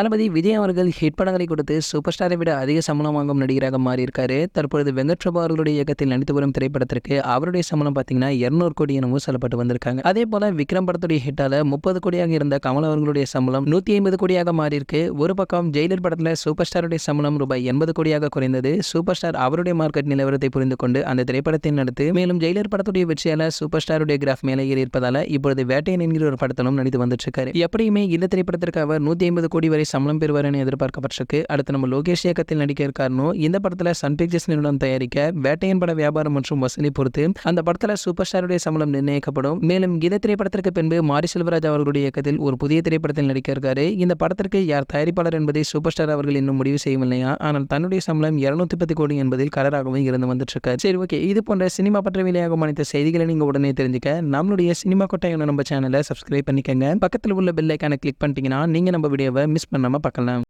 தளபதி விஜய் அவர்கள் ஹிட் படங்களை கொடுத்து சூப்பர் ஸ்டாரை விட அதிக சம்பளம் வாங்கும் நடிகராக மாறியிருக்காரு தற்பொழுது வெங்கட்ரபா அவர்களுடைய இயக்கத்தில் நடித்து வரும் திரைப்படத்திற்கு அவருடைய சம்பளம் பார்த்தீங்கன்னா இருநூறு கோடி எனவும் சொல்லப்பட்டு வந்திருக்காங்க அதே போல விக்ரம் படத்துடைய ஹிட்டால முப்பது கோடியாக இருந்த கமல் அவர்களுடைய சம்பளம் நூத்தி ஐம்பது கோடியாக மாறியிருக்கு ஒரு பக்கம் ஜெயிலர் படத்தில் சூப்பர் ஸ்டாருடைய சம்பளம் ரூபாய் எண்பது கோடியாக குறைந்தது சூப்பர் ஸ்டார் அவருடைய மார்க்கெட் நிலவரத்தை புரிந்து கொண்டு அந்த திரைப்படத்தை நடத்து மேலும் ஜெயிலர் படத்துடைய வெற்றியால சூப்பர் ஸ்டாருடைய கிராஃப் மேலே ஏறி இருப்பதால இப்பொழுது வேட்டையன் என்கிற ஒரு படத்திலும் நடித்து வந்துட்டு இருக்காரு எப்படியுமே இந்த திரைப்படத்திற்கு அவர் நூற்றி ஐம்பது கோடி வரை சம்பளம் பெறுவார்னு எதிர்பார்க்கப்பட்டிருக்கு அடுத்து நம்ம லோகேஷ் இயக்கத்தில் நடிக்க இருக்காருனோ இந்த படத்தில் சன் பிக்சர்ஸ் நிறுவனம் தயாரிக்க வேட்டையன் பட வியாபாரம் மற்றும் வசூலை பொறுத்து அந்த படத்தில் சூப்பர் ஸ்டாருடைய சம்பளம் நிர்ணயிக்கப்படும் மேலும் இந்த திரைப்படத்திற்கு பின்பு மாரி செல்வராஜ் அவர்களுடைய இயக்கத்தில் ஒரு புதிய திரைப்படத்தில் நடிக்க இருக்காரு இந்த படத்திற்கு யார் தயாரிப்பாளர் என்பதை சூப்பர் ஸ்டார் அவர்கள் இன்னும் முடிவு செய்யவில்லையா ஆனால் தன்னுடைய சம்பளம் இருநூத்தி பத்து கோடி என்பதில் கலராகவும் இருந்து வந்துட்டு சரி ஓகே இது போன்ற சினிமா பற்ற வெளியாகும் அனைத்த செய்திகளை நீங்க உடனே தெரிஞ்சுக்க நம்மளுடைய சினிமா கொட்டையான நம்ம சேனலை சப்ஸ்கிரைப் பண்ணிக்கங்க பக்கத்தில் உள்ள பெல் ஐக்கான கிளிக் பண்ணிட்டீங்கன்னா நீங்க நம்ம வீடியோவை மிஸ் மிஸ் பண்ணாமல் பார்க்கலாம்